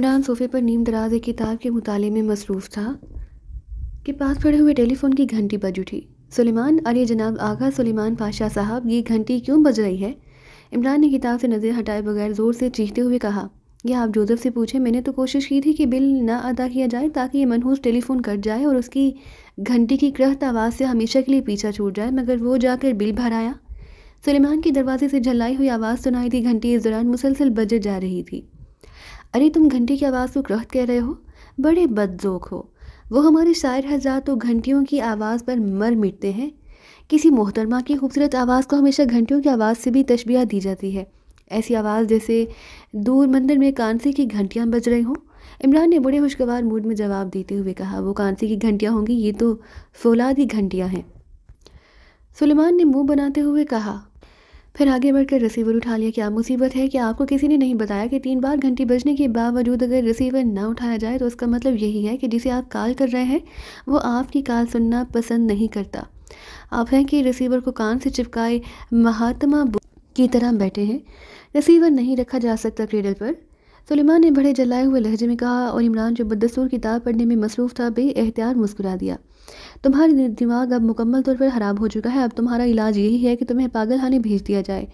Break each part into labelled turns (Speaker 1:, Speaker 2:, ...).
Speaker 1: इमरान सोफे पर नीम दराज एक किताब के मुताले में मसरूफ़ था कि पास पड़े हुए टेलीफोन की घंटी बज उठी सुलेमान अरे जनाब आगा सुलेमान पाशाह साहब ये घंटी क्यों बज रही है इमरान ने किताब से नज़र हटाए बगैर ज़ोर से चीखते हुए कहा यह आप जोसेफ से पूछे मैंने तो कोशिश की थी कि बिल ना अदा किया जाए ताकि ये मनहूस टेलीफोन कट जाए और उसकी घंटी की क्रहत आवाज़ से हमेशा के लिए पीछा छूट जाए मगर वो जाकर बिल भर आया सुलेमान के दरवाजे से झल्लाई हुई आवाज़ सुनाई थी घंटी इस दौरान मुसलसल बजे जा रही थी अरे तुम घंटी की आवाज़ को क्रहत कह रहे हो बड़े बदजोक हो वो हमारे शायर हजार तो घंटियों की आवाज़ पर मर मिटते हैं किसी मोहतरमा की खूबसूरत आवाज़ को हमेशा घंटियों की आवाज़ से भी तशबिया दी जाती है ऐसी आवाज़ जैसे दूर मंदिर में कानसी की घंटियाँ बज रही हों इमरान ने बड़े खुशगवार मूड में जवाब देते हुए कहा वो कांसे की घंटियाँ होंगी ये तो फौलादी घंटियाँ हैं सुलेमान ने मुंह बनाते हुए कहा फिर आगे बढ़कर रिसीवर उठा लिया क्या मुसीबत है कि आपको किसी ने नहीं बताया कि तीन बार घंटी बजने के बावजूद अगर रिसीवर ना उठाया जाए तो उसका मतलब यही है कि जिसे आप कॉल कर रहे हैं वो आपकी कॉल सुनना पसंद नहीं करता आप हैं कि रिसीवर को कान से चिपकाए महात्मा की तरह बैठे हैं रिसीवर नहीं रखा जा सकता क्रेडल पर सुलेमान ने बड़े जलाए हुए लहजे में कहा और इमरान जो बदस्तूर किताब पढ़ने में मसरूफ़ था बे एहतियार मुस्कुरा दिया तुम्हारे दिमाग अब मुकम्मल तौर पर ख़राब हो चुका है अब तुम्हारा इलाज यही है कि तुम्हें पागल खाने भेज दिया जाए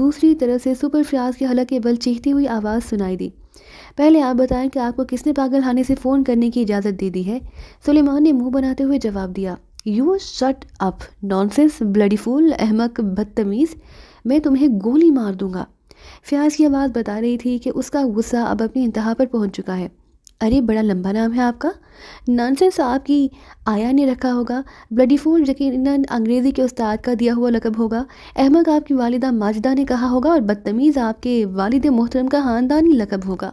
Speaker 1: दूसरी तरफ से सुपर फ्याज की हलक बल चीखती हुई आवाज़ सुनाई दी पहले आप बताएं कि आपको किसने पागल खाने से फ़ोन करने की इजाज़त दे दी है सुलेमान ने मुंह बनाते हुए जवाब दिया you shut up nonsense bloody fool अहमक बदतमीज़ मैं तुम्हें गोली मार दूंगा फ्याज की आवाज़ बता रही थी कि उसका गुस्सा अब अपनी इंतहा पर पहुंच चुका है अरे बड़ा लंबा नाम है आपका नॉनसेंस आपकी आया ने रखा होगा ब्लडी फूल यकीन अंग्रेज़ी के उस्ताद का दिया हुआ लकब होगा अहमद आपकी वालिदा माजदा ने कहा होगा और बदतमीज़ आपके वालिद मोहतरम का ख़ानदानी लकब होगा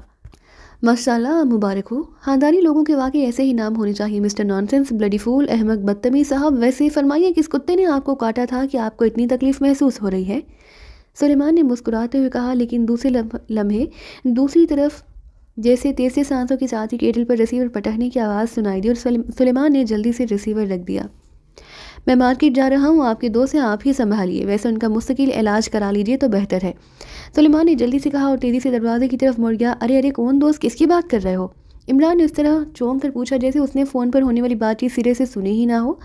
Speaker 1: माशाल्लाह मुबारक हो ख़ानदानी लोगों के वाकई ऐसे ही नाम होने चाहिए मिस्टर नॉनसेंस ब्लडी फूल अहमद बदतमी साहब वैसे फरमाइए किस कुत्ते ने आपको काटा था कि आपको इतनी तकलीफ़ महसूस हो रही है सुलेमान ने मुस्कुराते हुए कहा लेकिन दूसरे लम्हे दूसरी तरफ जैसे तेज से सांसों के साथ ही केटल पर रिसीवर पटकने की आवाज़ सुनाई दी और सुलेमान ने जल्दी से रिसीवर रख दिया मैं मार्केट जा रहा हूँ आपके दोस्त हैं आप ही संभालिए वैसे उनका मुस्तकिल इलाज करा लीजिए तो बेहतर है सुलेमान ने जल्दी से कहा और तेज़ी से दरवाजे की तरफ मुड़ गया अरे अरे कौन दोस्त किसकी बात कर रहे हो इमरान ने उस तरह चौंक कर पूछा जैसे उसने फ़ोन पर होने वाली बातचीत सिरे से सुनी ही ना हो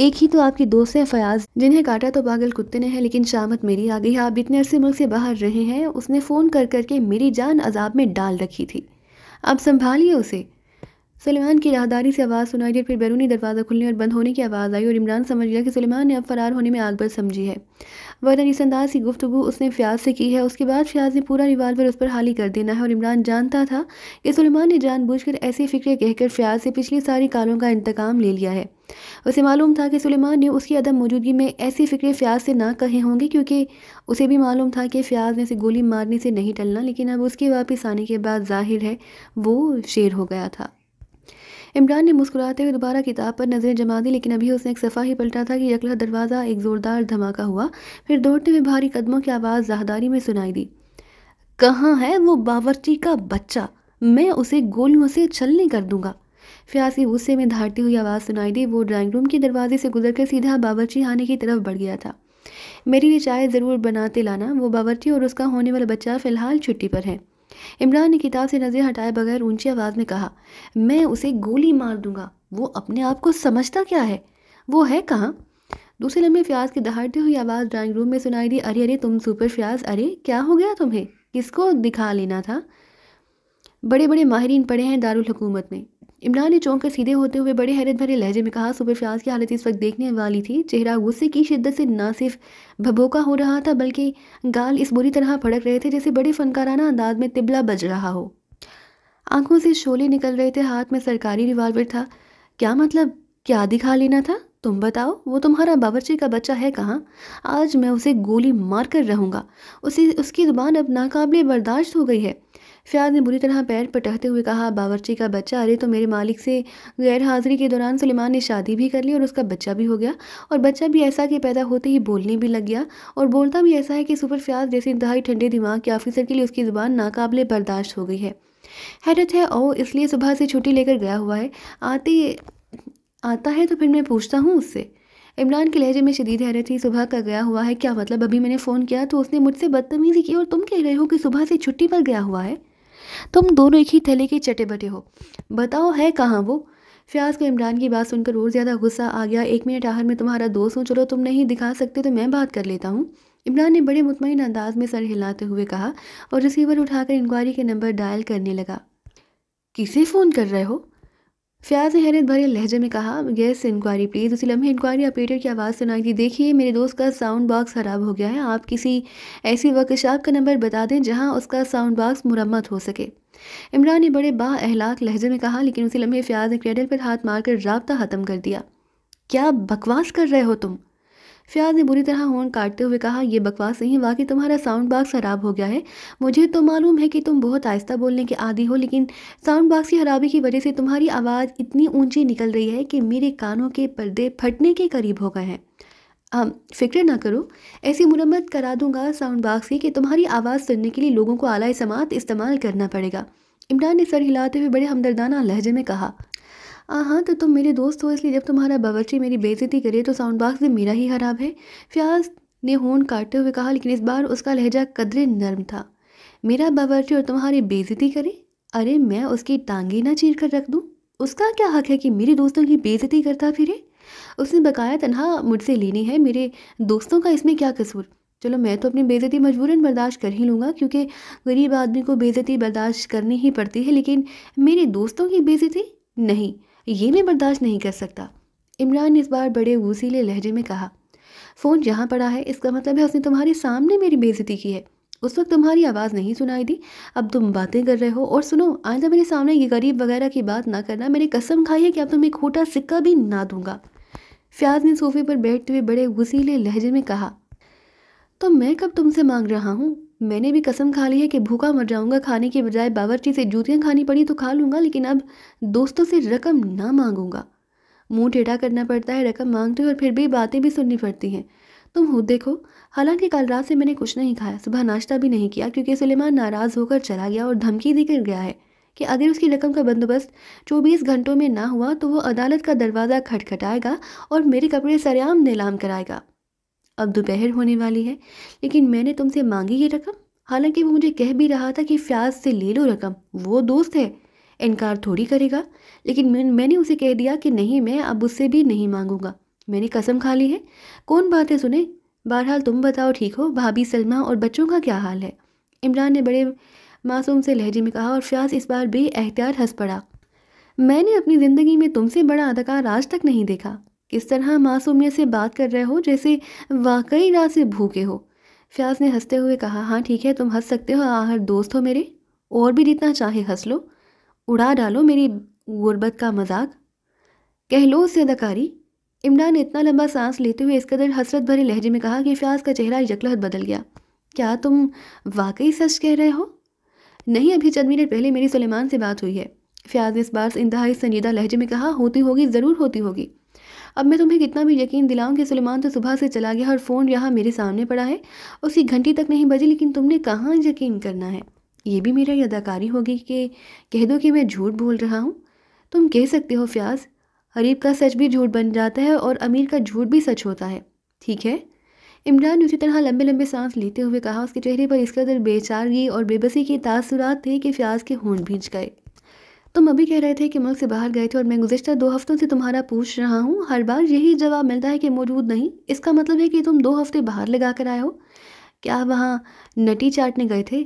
Speaker 1: एक ही तो आपकी दोस्त है फयाज जिन्हें काटा तो पागल कुत्ते ने है लेकिन शामत मेरी आ गई है आप इतने अरसे मुल्क से बाहर रहे हैं उसने फ़ोन कर करके मेरी जान अजाब में डाल रखी थी आप संभालिए उसे सलेमान की राहदारी से आवाज़ सुनाई दी फिर बैरूनी दरवाज़ा खुलने और बंद होने की आवाज़ आई और इमरान समझ गया कि सलेमान ने अब फरार होने में आग पर समझी है वरना अंदाज की गुफ्तु उसने फ्याज से की है उसके बाद फयाज ने पूरा रिवाल्वर उस पर हाली कर देना है और इमरान जानता था कि सलमान ने कर ऐसे फिक्रे कहकर फ्याज से पिछली सारी कारों का इंतकाम ले लिया है उसे मालूम था कि सुलेमान ने उसकी अदम मौजूदगी में ऐसी फ़िक्रें फ्याज से ना कहे होंगे क्योंकि उसे भी मालूम था कि फ़्याज़ ने उसे गोली मारने से नहीं टलना लेकिन अब उसके वापस आने के बाद जाहिर है वो शेर हो गया था इमरान ने मुस्कुराते हुए दोबारा किताब पर नज़रें जमा दी लेकिन अभी उसने एक सफ़ा ही पलटा था कि यकला दरवाज़ा एक ज़ोरदार धमाका हुआ फिर दौड़ते हुए भारी कदमों की आवाज़ जहादारी में सुनाई दी कहाँ है वो बावरची का बच्चा मैं उसे गोलियों से छलनी कर दूंगा फ्यासी गुस्से में धारती हुई आवाज़ सुनाई दी वो ड्राइंग रूम के दरवाजे से कर सीधा बावरची आने की तरफ बढ़ गया था मेरे लिए चाय ज़रूर बनाते लाना वो बावरची और उसका होने वाला बच्चा फ़िलहाल छुट्टी पर है इमरान ने किताब से नज़र हटाए बगैर ऊंची आवाज़ में कहा मैं उसे गोली मार दूंगा वो अपने आप को समझता क्या है वो है कहाँ दूसरे लम्बे फ्याज की दहाड़ती हुई आवाज़ ड्राइंग रूम में सुनाई दी अरे अरे तुम सुपर फ्याज अरे क्या हो गया तुम्हें किसको दिखा लेना था बड़े बड़े माहरीन पड़े हैं दारुल हुकूमत में इमरान ने चौंक कर सीधे होते हुए बड़े हैरत भरे लहजे में कहा सुबह फ्याज की हालत इस वक्त देखने वाली थी चेहरा गुस्से की शिद्दत से ना सिर्फ भभोका हो रहा था बल्कि गाल इस बुरी तरह फड़क रहे थे जैसे बड़े फनकाराना अंदाज में तिबला बज रहा हो आंखों से शोले निकल रहे थे हाथ में सरकारी रिवाल्वर था क्या मतलब क्या दिखा लेना था तुम बताओ वो तुम्हारा बाबरची का बच्चा है कहाँ आज मैं उसे गोली मार कर रहूँगा उसे उसकी ज़ुबान अब नाकाबले बर्दाश्त हो गई है फयाज ने बुरी तरह पैर पटकते हुए कहा बावरची का बच्चा अरे तो मेरे मालिक से गैर हाजिरी के दौरान सलीमान ने शादी भी कर ली और उसका बच्चा भी हो गया और बच्चा भी ऐसा कि पैदा होते ही बोलने भी लग गया और बोलता भी ऐसा है कि सुपर फ़्याज जैसे इंतहाई ठंडे दिमाग के ऑफिसर के लिए उसकी ज़ुबान नाकबले बर्दाश्त हो गई है हैरत है ओ इसलिए सुबह से छुट्टी लेकर गया हुआ है आते आता है तो फिर मैं पूछता हूँ उससे इमरान के लहजे में शदीद हैरत थी सुबह का गया हुआ है क्या मतलब अभी मैंने फ़ोन किया तो उसने मुझसे बदतमीज़ी की और तुम कह रहे हो कि सुबह से छुट्टी पर गया हुआ है तुम दोनों एक ही थैले के चटे बटे हो बताओ है कहाँ वो फ्याज को इमरान की बात सुनकर और ज़्यादा गुस्सा आ गया एक मिनट आहर में तुम्हारा दोस्त हूँ चलो तुम नहीं दिखा सकते तो मैं बात कर लेता हूँ इमरान ने बड़े मुतमिन अंदाज में सर हिलाते हुए कहा और रिसीवर उठाकर इंक्वायरी के नंबर डायल करने लगा किसे फ़ोन कर रहे हो फयाज ने हैरत भरे लहजे में कहा गैस इंक्वायरी प्लीज़ उसी लम्हे इंक्वायरी ऑपरेटर की आवाज़ सुनाई दी देखिए मेरे दोस्त का साउंड बॉक्स ख़राब हो गया है आप किसी ऐसी वर्कशॉप का नंबर बता दें जहां उसका साउंड बॉक्स मुरम्मत हो सके इमरान ने बड़े बा अहलाक लहजे में कहा लेकिन उसी लम्हे फयाज ने क्रेडल पर हाथ मारकर रबता ख़त्म कर दिया क्या बकवास कर रहे हो तुम फयाज ने बुरी तरह हॉर्न काटते हुए कहा यह बकवास नहीं वाकई तुम्हारा साउंड बाग्स ख़राब हो गया है मुझे तो मालूम है कि तुम बहुत आहिस्ता बोलने के आदि हो लेकिन साउंड बाग्स की खराबी की वजह से तुम्हारी आवाज़ इतनी ऊंची निकल रही है कि मेरे कानों के पर्दे फटने के करीब हो गए हैं फिक्र ना करो ऐसी मुरम्मत करा दूंगा साउंड बाग्स की कि तुम्हारी आवाज़ सुनने के लिए लोगों को आलाई समात इस्तेमाल करना पड़ेगा इमरान ने सर हिलाते हुए बड़े हमदर्दाना लहजे में कहा हाँ, हाँ तो तुम मेरे दोस्त हो इसलिए जब तुम्हारा बावर्ची मेरी बेजती करे तो साउंड बाग भी मेरा ही खराब है फ्याज ने होन काटते हुए कहा लेकिन इस बार उसका लहजा कदरे नर्म था मेरा बावर्ची और तुम्हारी बेज़ती करे अरे मैं उसकी टांगे ना चीर कर रख दूँ उसका क्या हक है कि मेरे दोस्तों की बेजती करता फिरे उसने बकाया तनहा मुझसे लेनी है मेरे दोस्तों का इसमें क्या कसूर चलो मैं तो अपनी बेज़ती मजबूरन बर्दाश्त कर ही लूँगा क्योंकि गरीब आदमी को बेज़ती बर्दाश्त करनी ही पड़ती है लेकिन मेरे दोस्तों की बेज़ती नहीं ये मैं बर्दाश्त नहीं कर सकता इमरान ने इस बार बड़े वसीले लहजे में कहा फ़ोन जहाँ पड़ा है इसका मतलब है उसने तुम्हारे सामने मेरी बेज़ती की है उस वक्त तुम्हारी आवाज़ नहीं सुनाई दी अब तुम बातें कर रहे हो और सुनो आइंदा मेरे सामने ये गरीब वगैरह की बात ना करना मैंने कसम खाई है कि अब तुम्हें खोटा सिक्का भी ना दूंगा फ्याज ने सोफे पर बैठते हुए बड़े वसीले लहजे में कहा तो मैं कब तुमसे मांग रहा हूँ मैंने भी कसम खा ली है कि भूखा मर जाऊंगा खाने के बजाय बावरची से जूतियाँ खानी पड़ी तो खा लूँगा लेकिन अब दोस्तों से रकम ना मांगूंगा मुंह टेढ़ा करना पड़ता है रकम मांगते और फिर भी बातें भी सुननी पड़ती हैं तुम खुद देखो हालांकि कल रात से मैंने कुछ नहीं खाया सुबह नाश्ता भी नहीं किया क्योंकि सुलेमान नाराज़ होकर चला गया और धमकी देकर गया है कि अगर उसकी रकम का बंदोबस्त चौबीस घंटों में ना हुआ तो वो अदालत का दरवाज़ा खटखटाएगा और मेरे कपड़े सरेआम नीलाम कराएगा अब दोपहर होने वाली है लेकिन मैंने तुमसे मांगी ये रकम हालांकि वो मुझे कह भी रहा था कि फ्याज से ले लो रकम वो दोस्त है इनकार थोड़ी करेगा लेकिन मैं, मैंने उसे कह दिया कि नहीं मैं अब उससे भी नहीं मांगूंगा मैंने कसम खा ली है कौन बातें सुने बहरहाल तुम बताओ ठीक हो भाभी सलमा और बच्चों का क्या हाल है इमरान ने बड़े मासूम से लहजे में कहा और फ्याज इस बार बेएहतियात हंस पड़ा मैंने अपनी ज़िंदगी में तुमसे बड़ा अदाकार आज तक नहीं देखा किस तरह मासूमियत से बात कर रहे हो जैसे वाकई रात से भूखे हो फ्याज ने हंसते हुए कहा हाँ ठीक है तुम हंस सकते हो आहर दोस्त हो मेरे और भी जितना चाहे हंस लो उड़ा डालो मेरी गुर्बत का मजाक कह लो उससे अदाकारी इमरान ने इतना लंबा सांस लेते हुए इस कदर हसरत भरे लहजे में कहा कि फ्याज का चेहरा यकलहत बदल गया क्या तुम वाकई सच कह रहे हो नहीं अभी चंद मिनट पहले मेरी सुलेमान से बात हुई है फ्याज ने इस बार इंतहाई संजीदा लहजे में कहा होती होगी ज़रूर होती होगी अब मैं तुम्हें कितना भी यकीन दिलाऊं कि सुलेमान तो सुबह से चला गया और फ़ोन यहाँ मेरे सामने पड़ा है उसी घंटी तक नहीं बजी लेकिन तुमने कहाँ यकीन करना है ये भी मेरा अदाकारी होगी कि कह दो कि मैं झूठ बोल रहा हूँ तुम कह सकते हो फ्याज गरीब का सच भी झूठ बन जाता है और अमीर का झूठ भी सच होता है ठीक है इमरान ने उसी तरह लंबे लंबे सांस लेते हुए कहा उसके चेहरे पर इस कदर बेचारगी और बेबसी के तासुरात थे कि फ्याज के होंठ भींच गए तुम अभी कह रहे थे कि मुल्क से बाहर गए थे और मैं गुजशत दो हफ्तों से तुम्हारा पूछ रहा हूँ हर बार यही जवाब मिलता है कि मौजूद नहीं इसका मतलब है कि तुम दो हफ्ते बाहर लगा कर आए हो क्या वहाँ नटी चाटने गए थे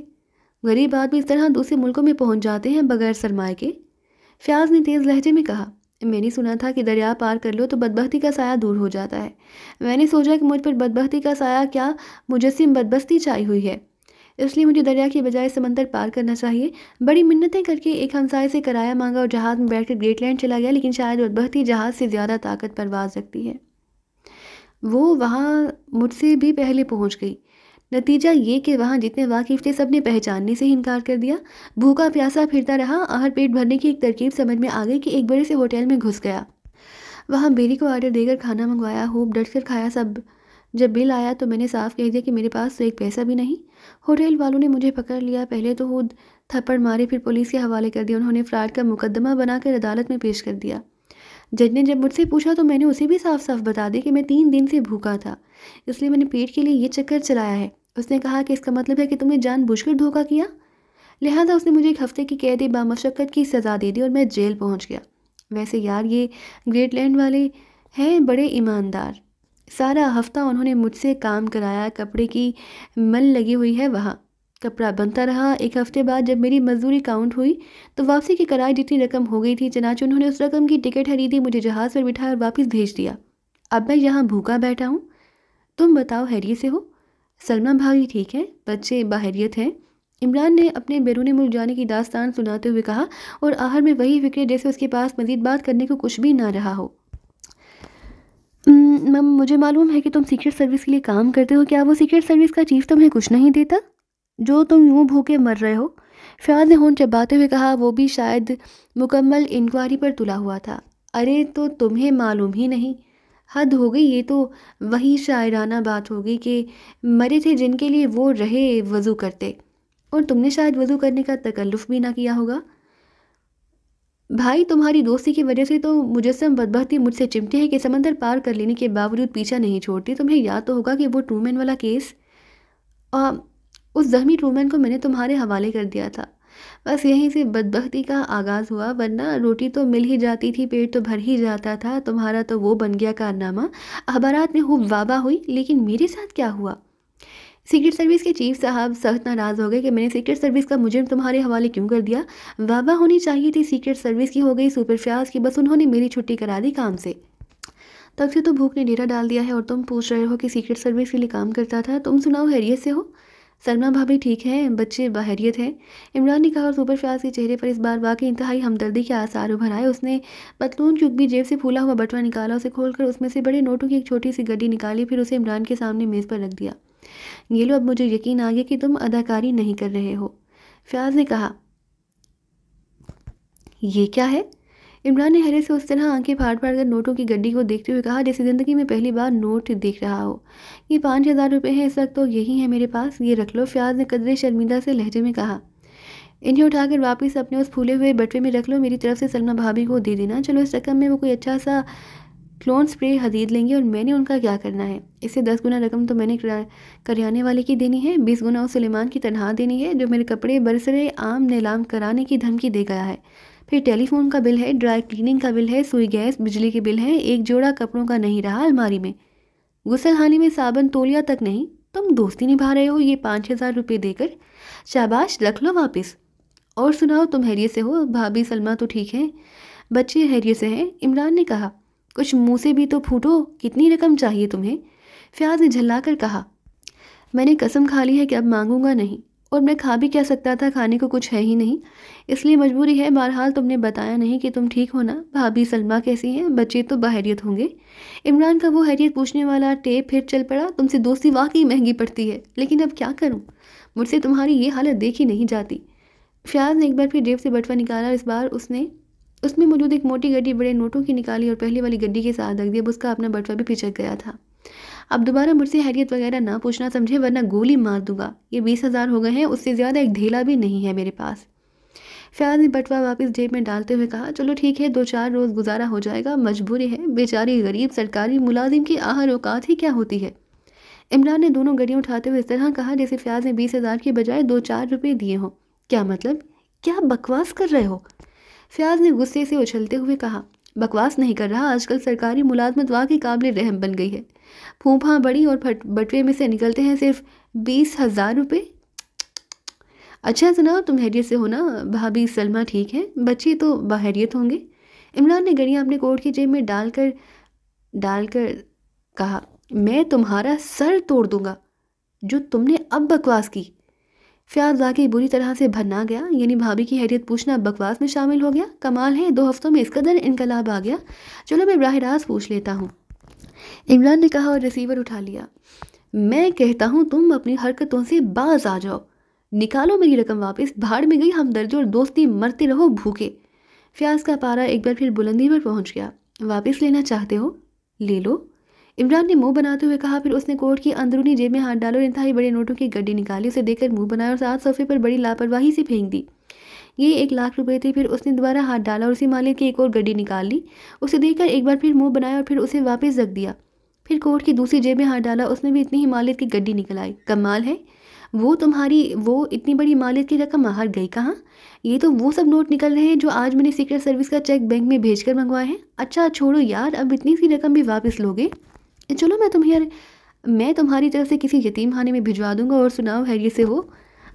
Speaker 1: गरीब आदमी इस तरह दूसरे मुल्कों में पहुँच जाते हैं बगैर सरमाए के फ्याज ने तेज़ लहजे में कहा मैंने सुना था कि दरिया पार कर लो तो बदबहती का साया दूर हो जाता है मैंने सोचा कि मुझ पर बदबहती का साया क्या मुजस्म बदबस्ती चाई हुई है इसलिए मुझे दरिया के बजाय समंदर पार करना चाहिए बड़ी मिन्नतें करके एक हमसाय से कराया मांगा और जहाज़ में बैठकर लैंड चला गया लेकिन शायद बदबख्त ही जहाज़ से ज़्यादा ताकत परवाज रखती है वो वहाँ मुझसे भी पहले पहुँच गई नतीजा ये कि वहाँ जितने वाकिफ थे सब ने पहचानने से ही इनकार कर दिया भूखा प्यासा फिरता रहा आहर पेट भरने की एक तरकीब समझ में आ गई कि एक बड़े से होटल में घुस गया वहाँ बेरी को आर्डर देकर खाना मंगवाया हो डट कर खाया सब जब बिल आया तो मैंने साफ कह दिया कि मेरे पास तो एक पैसा भी नहीं होटल वालों ने मुझे पकड़ लिया पहले तो खुद थप्पड़ मारे फिर पुलिस के हवाले कर दिया उन्होंने फ्रॉड का मुकदमा बनाकर अदालत में पेश कर दिया जज ने जब मुझसे पूछा तो मैंने उसे भी साफ साफ बता दिया कि मैं तीन दिन से भूखा था इसलिए मैंने पेट के लिए ये चक्कर चलाया है उसने कहा कि इसका मतलब है कि तुमने जानबूझकर धोखा किया लिहाजा उसने मुझे एक हफ्ते की कैद बामशक्क़त की सज़ा दे दी और मैं जेल पहुँच गया वैसे यार ये ग्रेट लैंड वाले हैं बड़े ईमानदार सारा हफ्ता उन्होंने मुझसे काम कराया कपड़े की मल लगी हुई है वहाँ कपड़ा बनता रहा एक हफ्ते बाद जब मेरी मजदूरी काउंट हुई तो वापसी की कराई जितनी रकम हो गई थी चनाच उन्होंने उस रकम की टिकट खरीदी मुझे जहाज़ पर बिठाया और वापस भेज दिया अब मैं यहाँ भूखा बैठा हूँ तुम बताओ हैरियत से हो सलमा भाभी ठीक है बच्चे बाहरियत हैं इमरान ने अपने बैरून मुल्क जाने की दास्तान सुनाते हुए कहा और आहर में वही फिक्रे जैसे उसके पास मजीद बात करने को कुछ भी ना रहा हो मैम hmm, मुझे मालूम है कि तुम सीक्रेट सर्विस के लिए काम करते हो क्या वो सीक्रेट सर्विस का चीफ तुम्हें कुछ नहीं देता जो तुम यूँ भूखे मर रहे हो फयाज ने होन चबाते हुए कहा वो भी शायद मुकम्मल इंक्वायरी पर तुला हुआ था अरे तो तुम्हें मालूम ही नहीं हद हो गई ये तो वही शायराना बात होगी कि मरे थे जिनके लिए वो रहे वज़ू करते और तुमने शायद वज़ू करने का तकल्लुफ़ भी ना किया होगा भाई तुम्हारी दोस्ती की वजह से तो मुजस्म बदबहती मुझसे चिमटी है कि समंदर पार कर लेने के बावजूद पीछा नहीं छोड़ती तुम्हें याद तो होगा कि वो ट्रूमैन वाला केस आ, उस जख्मी ट्रूमैन को मैंने तुम्हारे हवाले कर दिया था बस यहीं से बदबहती का आगाज़ हुआ वरना रोटी तो मिल ही जाती थी पेट तो भर ही जाता था तुम्हारा तो वो बन गया कारनामा अखबार में खूब वाबा हुई लेकिन मेरे साथ क्या हुआ सीक्रेट सर्विस के चीफ साहब सख्त नाराज़ हो गए कि मैंने सीक्रेट सर्विस का मुजरिम तुम्हारे हवाले क्यों कर दिया वाह होनी चाहिए थी सीक्रेट सर्विस की हो गई सुपर फ्याज की बस उन्होंने मेरी छुट्टी करा दी काम से तब से तो भूख ने डेरा डाल दिया है और तुम पूछ रहे हो कि सीक्रेट सर्विस के लिए काम करता था तुम सुनाओ हैरियत से हो सलमा भाभी ठीक है बच्चे बहरीत हैं इमरान ने कहा और सुपर फ्याज के चेहरे पर इस बार वाकई इंतहाई हमदर्दी के आसार उभर आए उसने पतलून की उगबी जेब से फूला हुआ बटवा निकाला उसे खोलकर उसमें से बड़े नोटों की एक छोटी सी गड्डी निकाली फिर उसे इमरान के सामने मेज़ पर रख दिया ये लो अब मुझे यकीन आ गया कि तुम अदाकारी नहीं कर रहे हो फयाज ने कहा ये क्या है इमरान ने हरे से उस तरह आंखें फाड़ फाड़ कर नोटों की गड्डी को देखते हुए कहा जैसे ज़िंदगी में पहली बार नोट देख रहा हो ये पाँच हज़ार रुपये हैं इस वक्त तो यही है मेरे पास ये रख लो फयाज ने कदरे शर्मिंदा से लहजे में कहा इन्हें उठाकर वापस अपने उस फूले हुए बटवे में रख लो मेरी तरफ से सलमा भाभी को दे देना चलो इस रकम में वो कोई अच्छा सा क्लोन स्प्रे खरीद लेंगे और मैंने उनका क्या करना है इससे दस गुना रकम तो मैंने करियाने वाले की देनी है बीस गुना उस सलेमान की तनहा देनी है जो मेरे कपड़े बरसरे आम नीलाम कराने की धमकी दे गया है फिर टेलीफोन का बिल है ड्राई क्लीनिंग का बिल है सुई गैस बिजली के बिल है एक जोड़ा कपड़ों का नहीं रहा अलमारी में गुसलखाने में साबन तोलिया तक नहीं तुम दोस्ती निभा रहे हो ये पाँच हज़ार रुपये देकर शाबाश रख लो वापस और सुनाओ तुम हैरियत से हो भाभी सलमा तो ठीक है बच्चे हैरियत से हैं इमरान ने कहा कुछ मुंह से भी तो फूटो कितनी रकम चाहिए तुम्हें फयाज ने झल्लाकर कहा मैंने कसम खा ली है कि अब मांगूंगा नहीं और मैं खा भी क्या सकता था खाने को कुछ है ही नहीं इसलिए मजबूरी है बहरहाल तुमने बताया नहीं कि तुम ठीक हो ना भाभी सलमा कैसी हैं बच्चे तो बहरीत होंगे इमरान का वो हैरियत पूछने वाला टेप फिर चल पड़ा तुमसे दोस्ती वाकई महंगी पड़ती है लेकिन अब क्या करूँ मुझसे तुम्हारी ये हालत देखी नहीं जाती फ्याज ने एक बार फिर जेब से बटवा निकाला इस बार उसने उसमें मौजूद एक मोटी गड्डी बड़े नोटों की निकाली और पहली वाली गड्डी के साथ रख दिया उसका अपना बटवा भी पिचक गया था अब दोबारा मुझसे हैरियत वगैरह ना पूछना समझे वरना गोली मार दूंगा ये बीस हज़ार हो गए हैं उससे ज़्यादा एक ढेला भी नहीं है मेरे पास फयाज ने बटवा वापस जेब में डालते हुए कहा चलो ठीक है दो चार रोज़ गुजारा हो जाएगा मजबूरी है बेचारी गरीब सरकारी मुलाजिम की आहर औकात ही क्या होती है इमरान ने दोनों गड़ियाँ उठाते हुए इस तरह कहा जैसे फयाज ने बीस हज़ार के बजाय दो चार रुपये दिए हों क्या मतलब क्या बकवास कर रहे हो फयाज ने गुस्से से उछलते हुए कहा बकवास नहीं कर रहा आजकल सरकारी मुलाजमत वाकई काबिल रहम बन गई है फूफा बड़ी और फट बटवे में से निकलते हैं सिर्फ बीस हज़ार रुपये अच्छा जनाब तुम हैरियत से हो ना भाभी सलमा ठीक है बच्चे तो बाहरियत होंगे इमरान ने गड़िया अपने कोट की जेब में डालकर डालकर कहा मैं तुम्हारा सर तोड़ दूंगा जो तुमने अब बकवास की फ्याज आके बुरी तरह से भरना गया यानी भाभी की हैरियत पूछना बकवास में शामिल हो गया कमाल है दो हफ्तों में इस कदर इनकलाब आ गया चलो मैं बरह रास्त पूछ लेता हूँ इमरान ने कहा और रिसीवर उठा लिया मैं कहता हूँ तुम अपनी हरकतों से बाज आ जाओ निकालो मेरी रकम वापस भाड़ में गई हमदर्दी और दोस्ती मरते रहो भूखे फ्याज का पारा एक बार फिर बुलंदी पर पहुँच गया वापस लेना चाहते हो ले लो इमरान ने मुंह बनाते हुए कहा फिर उसने कोर्ट की अंदरूनी जेब में हाथ डाला और इंतहाई बड़े नोटों की गड्डी निकाली उसे देखकर मुंह बनाया और साथ सोफे पर बड़ी लापरवाही से फेंक दी ये एक लाख रुपए थे फिर उसने दोबारा हाथ डाला और उसी मालिक की एक और गड्डी निकाल ली उसे देखकर एक बार फिर मुंह बनाया और फिर उसे वापस रख दिया फिर कोर्ट की दूसरी जेब में हाथ डाला उसने भी इतनी ही मालिक की गड्डी निकल आई कमाल है वो तुम्हारी वो इतनी बड़ी मालियत की रकम बाहर गई कहाँ ये तो वो सब नोट निकल रहे हैं जो आज मैंने सीक्रेट सर्विस का चेक बैंक में भेज कर मंगवाए हैं अच्छा छोड़ो यार अब इतनी सी रकम भी वापस लोगे चलो मैं तुम्हें मैं तुम्हारी तरफ से किसी यतीम खाने में भिजवा दूंगा और सुनाओ हैरियत से हो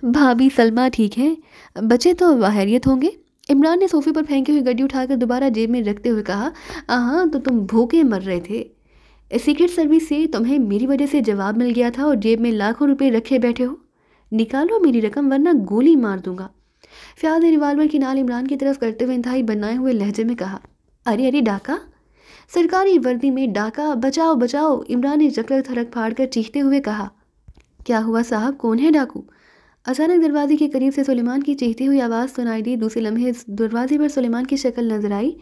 Speaker 1: भाभी सलमा ठीक है बच्चे तो हैरियत होंगे इमरान ने सोफे पर फेंकी हुई गड्डी उठाकर दोबारा जेब में रखते हुए कहा हाँ तो तुम भूखे मर रहे थे सीक्रेट सर्विस से तुम्हें मेरी वजह से जवाब मिल गया था और जेब में लाखों रुपये रखे बैठे हो निकालो मेरी रकम वरना गोली मार दूंगा फ्याज ने रिवाल्वर की नाल इमरान की तरफ करते हुए इंतहाई बनाए हुए लहजे में कहा अरे अरे डाका सरकारी वर्दी में डाका बचाओ बचाओ इमरान ने जकलर थरक फाड़ कर चीखते हुए कहा क्या हुआ साहब कौन है डाकू अचानक दरवाजे के करीब से सुलेमान की चीखती हुई आवाज़ सुनाई दी दूसरे लम्हे दरवाजे पर सुलेमान की शक्ल नजर आई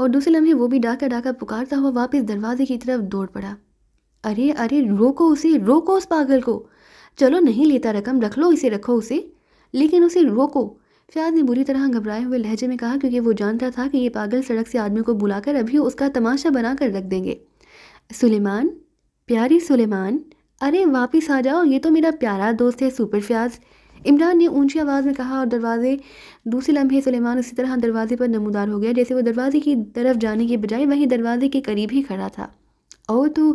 Speaker 1: और दूसरे लम्हे वो भी डाका डाका पुकारता हुआ वापस दरवाजे की तरफ दौड़ पड़ा अरे अरे रोको उसे रोको उस पागल को चलो नहीं लेता रकम रख लो इसे रखो उसे लेकिन उसे रोको फयाद ने बुरी तरह घबराए हुए लहजे में कहा क्योंकि वो जानता था कि ये पागल सड़क से आदमी को बुलाकर अभी उसका तमाशा बना कर रख देंगे सुलेमान प्यारी सुलेमान अरे वापस आ जाओ ये तो मेरा प्यारा दोस्त है सुपर फ्याज इमरान ने ऊंची आवाज़ में कहा और दरवाजे दूसरे लम्हे सुलेमान उसी तरह दरवाजे पर नमदार हो गया जैसे वो दरवाजे की तरफ जाने के बजाय वहीं दरवाजे के करीब ही खड़ा था और तो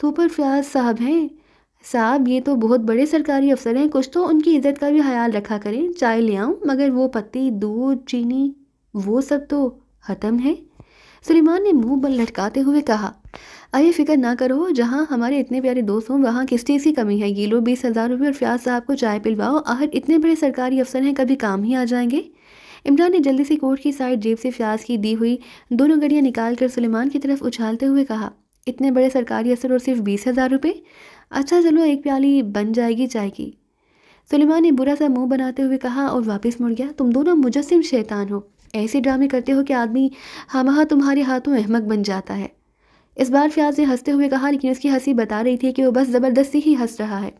Speaker 1: सुपर फ्याज साहब हैं साहब ये तो बहुत बड़े सरकारी अफसर हैं कुछ तो उनकी इज्जत का भी ख्याल रखा करें चाय ले आऊँ मगर वो पत्ती दूध चीनी वो सब तो ख़त्म है सुलेमान ने मुंह बल लटकाते हुए कहा आइए फिक्र ना करो जहाँ हमारे इतने प्यारे दोस्त हों वहाँ किस चीज़ की कमी है ये लो बीस हज़ार रुपये और फ्याज़ साहब को चाय पिलवाओ आखिर इतने बड़े सरकारी अफसर हैं कभी काम ही आ जाएंगे इमरान ने जल्दी से कोर्ट की साइड जेब से फ्याज की दी हुई दोनों गड़ियाँ निकाल कर सुलेमान की तरफ उछालते हुए कहा इतने बड़े सरकारी अफसर और सिर्फ बीस हज़ार रुपये अच्छा चलो एक प्याली बन जाएगी चाय की सुलेमान ने बुरा सा मुंह बनाते हुए कहा और वापस मुड़ गया तुम दोनों मुजस्म शैतान हो ऐसे ड्रामे करते हो कि आदमी हमारा तुम्हारे हाथों अहमक बन जाता है इस बार फ्याज ने हंसते हुए कहा लेकिन उसकी हंसी बता रही थी कि वो बस ज़बरदस्ती ही हंस रहा है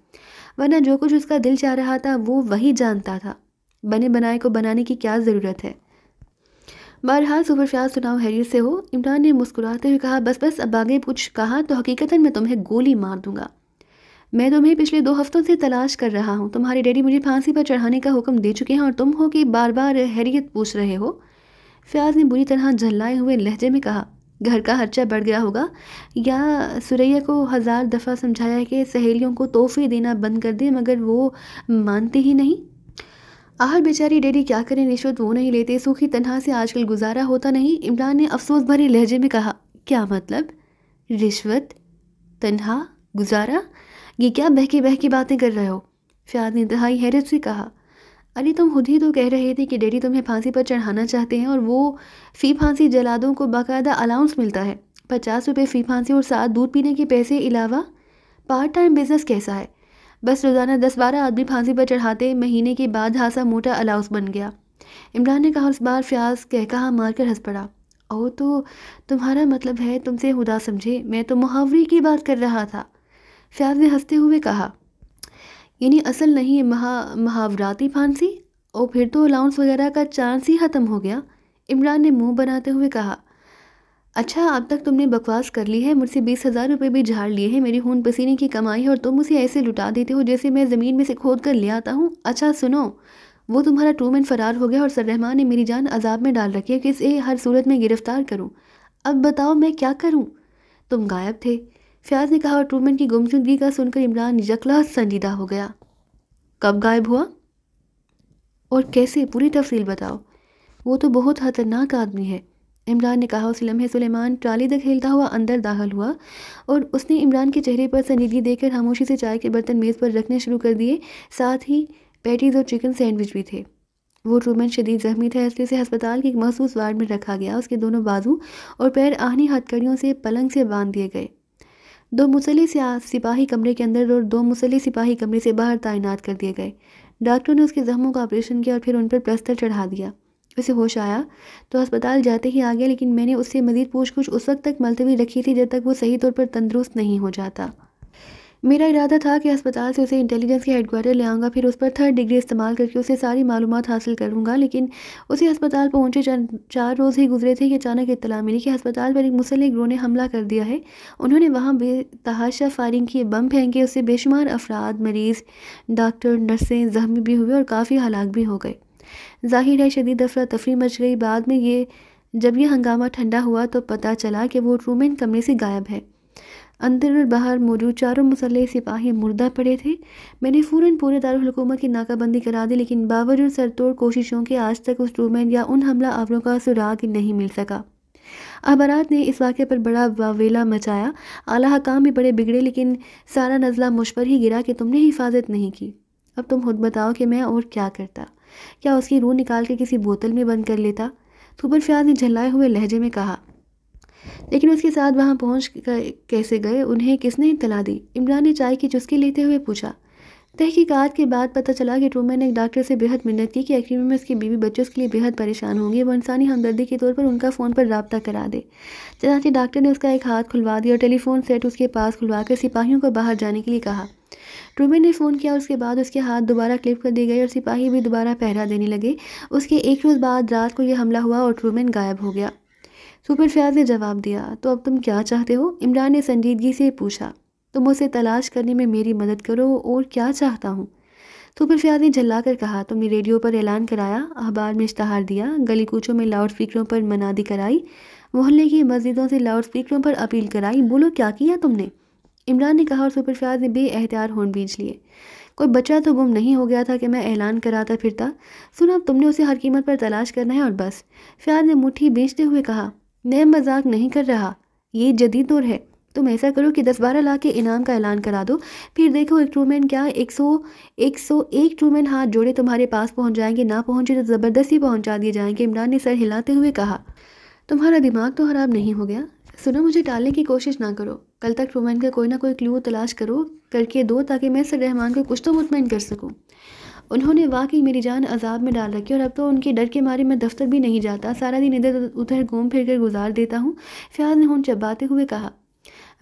Speaker 1: वरना जो कुछ उसका दिल चाह रहा था वो वही जानता था बने बनाए को बनाने की क्या ज़रूरत है बहरहाल फ्याज सुनाओ हैरियत से हो इमरान ने मुस्कुराते हुए कहा बस बस अब आगे कुछ कहा तो हकीकता मैं तुम्हें गोली मार दूंगा मैं तुम्हें पिछले दो हफ्तों से तलाश कर रहा हूँ तुम्हारे डैडी मुझे फांसी पर चढ़ाने का हुक्म दे चुके हैं और तुम हो कि बार बार हैरियत पूछ रहे हो फयाज ने बुरी तरह झल्लाए हुए लहजे में कहा घर का खर्चा बढ़ गया होगा या सुरैया को हज़ार दफ़ा समझाया कि सहेलियों को तोहफे देना बंद कर दे मगर वो मानते ही नहीं आहर बेचारी डैडी क्या करें रिश्वत वो नहीं लेते सूखी तनहा से आजकल गुजारा होता नहीं इमरान ने अफसोस भरे लहजे में कहा क्या मतलब रिश्वत तनहा गुजारा ये क्या बहकी बहकी बातें कर रहे हो फयाद ने इंतहाई हैरत से कहा अरे तुम खुद ही तो कह रहे थे कि डैडी तुम्हें फांसी पर चढ़ाना चाहते हैं और वो फ़ी फांसी जलादों को बाकायदा अलाउंस मिलता है पचास रुपये फ़ी फांसी और साथ दूध पीने के पैसे अलावा पार्ट टाइम बिजनेस कैसा है बस रोज़ाना दस बारह आदमी फांसी पर चढ़ाते महीने के बाद हासा मोटा अलाउस बन गया इमरान ने कहा उस बार फ्याज मार मारकर हंस पड़ा ओ तो तुम्हारा मतलब है तुमसे खुदा समझे मैं तो मुहावरे की बात कर रहा था फयाज ने हंसते हुए कहा यानी असल नहीं है महा महावराती फांसी और फिर तो अलाउंस वगैरह का चांस ही ख़त्म हो गया इमरान ने मुंह बनाते हुए कहा अच्छा अब तक तुमने बकवास कर ली है मुझसे बीस हज़ार रुपये भी झाड़ लिए हैं मेरी खून पसीने की कमाई है और तुम उसे ऐसे लुटा देते हो जैसे मैं ज़मीन में से खोद कर ले आता हूँ अच्छा सुनो वो तुम्हारा टूम एंड फरार हो गया और सर रहमान ने मेरी जान अजाब में डाल रखी है कि इसे हर सूरत में गिरफ़्तार करूँ अब बताओ मैं क्या करूँ तुम गायब थे फयाज ने कहा और ट्रूमेंट की गुमशुदगी का सुनकर इमरान यकला संजीदा हो गया कब गायब हुआ और कैसे पूरी तफसील बताओ वो तो बहुत खतरनाक आदमी है इमरान ने कहा उस लम्हे सुलेमान ट्राली तक हुआ अंदर दाखिल हुआ और उसने इमरान के चेहरे पर संजीदगी देकर खामोशी से चाय के बर्तन मेज़ पर रखने शुरू कर दिए साथ ही पैटीज और चिकन सैंडविच भी थे वो ट्रूमैन शदीद जख्मी था इसलिए उसे अस्पताल के एक मखसूस वार्ड में रखा गया उसके दोनों बाजू और पैर आहनी हथकड़ियों से पलंग से बांध दिए गए दो मुसली सिपाही कमरे के अंदर और दो मुसली सिपाही कमरे से बाहर तैनात कर दिए गए डॉक्टरों ने उसके ज़ख्मों का ऑपरेशन किया और फिर उन पर प्लस्तर चढ़ा दिया उसे होश आया तो अस्पताल जाते ही आ गया लेकिन मैंने उससे मज़ीद पूछ उस वक्त तक मुलतवी रखी थी जब तक वो सही तौर पर तंदरुस्त नहीं हो जाता मेरा इरादा था कि अस्पताल से उसे इंटेलिजेंस के हेडकोार्टर ले आऊँगा फिर उस पर थर्ड डिग्री इस्तेमाल करके उसे सारी मालूम हासिल करूँगा लेकिन उसे अस्पताल पहुँचे चार रोज़ ही गुजरे थे कि अचानक इतला मिली कि अस्पताल पर एक मुसल ग्रोह ने हमला कर दिया है उन्होंने वहाँ बेतहाशा फायरिंग की बम फेंके उससे बेशुमार अफराद मरीज़ डॉक्टर नर्सें जख्मी भी हुए और काफ़ी हलाक भी हो गए जाहिर है शदीद अफरा तफरी मच गई बाद में ये जब यह हंगामा ठंडा हुआ तो पता चला कि वो ट्रूमेन कमरे से गायब है अंदर और बाहर मौजूद चारों मसल सिपाही मुर्दा पड़े थे मैंने फ़ौरन पूरे दारकूमत की नाकाबंदी करा दी लेकिन बावजूद सर तोड़ कोशिशों के आज तक उस रूमेन या उन हमला आवरों का सुराग नहीं मिल सका अखबारात ने इस वाक़े पर बड़ा वावेला मचाया आला हकाम भी बड़े बिगड़े लेकिन सारा नज़ला मुझ पर ही गिरा कि तुमने हिफाजत नहीं की अब तुम खुद बताओ कि मैं और क्या करता क्या उसकी रूह निकाल के किसी बोतल में बंद कर लेता थूबर फ्याज ने झल्लाए हुए लहजे में कहा लेकिन उसके साथ वहाँ पहुँच कैसे गए उन्हें किसने इतला दी इमरान ने चाय की चुस्की लेते हुए पूछा तहकीकात के बाद पता चला कि ट्रूमैन ने एक डॉक्टर से बेहद मिन्नत की कि आखिर में उसकी बीवी बच्चों के लिए बेहद परेशान होंगी वो इंसानी हमदर्दी के तौर पर उनका फ़ोन पर रबता करा दे चनाचे डॉक्टर ने उसका एक हाथ खुलवा दिया और टेलीफोन सेट उसके पास खुलवा कर सिपाहियों को बाहर जाने के लिए कहा ट्रूमैन ने फ़ोन किया उसके बाद उसके हाथ दोबारा क्लिप कर दिए गए और सिपाही भी दोबारा पहरा देने लगे उसके एक रोज़ बाद रात को यह हमला हुआ और ट्रूमैन गायब हो गया सुपर फयाज ने जवाब दिया तो अब तुम क्या चाहते हो इमरान ने संजीदगी से पूछा तुम उसे तलाश करने में मेरी मदद करो और क्या चाहता हूँ सुपर फयाज ने झल्ला कर कहा तुमने रेडियो पर ऐलान कराया अखबार में इश्तहार दिया गली कूचों में लाउड स्पीकरों पर मनादी कराई मोहल्ले की मस्जिदों से लाउड स्पीकरों पर अपील कराई बोलो क्या किया तुमने इमरान ने कहा और सुपर फयाज ने बेअहतियार होन बीज लिए कोई बच्चा तो गुम नहीं हो गया था कि मैं ऐलान कराता फिरता सुना तुमने उसे हर कीमत पर तलाश करना है और बस फयाज ने मुठ्ठी बेचते हुए कहा मैं मजाक नहीं कर रहा ये जदीद दौर है तुम ऐसा करो कि दस बारह लाख के इनाम का ऐलान करा दो फिर देखो एक ट्रूमैन क्या एक सौ एक सौ एक ट्रूमैन हाथ जोड़े तुम्हारे पास पहुंच जाएंगे ना पहुंचे तो ज़बरदस्ती पहुंचा दिए जाएंगे इमरान ने सर हिलाते हुए कहा तुम्हारा दिमाग तो ख़राब नहीं हो गया सुनो मुझे टालने की कोशिश ना करो कल तक ट्रूमैन का कोई ना कोई क्लू तलाश करो करके दो ताकि मैं सर रहमान को कुछ तो मुतमिन कर सकूँ उन्होंने वाकई मेरी जान अजाब में डाल रखी और अब तो उनके डर के मारे मैं दफ्तर भी नहीं जाता सारा दिन इधर उधर घूम फिर कर गुजार देता हूँ फयाज ने हूँ चबाते हुए कहा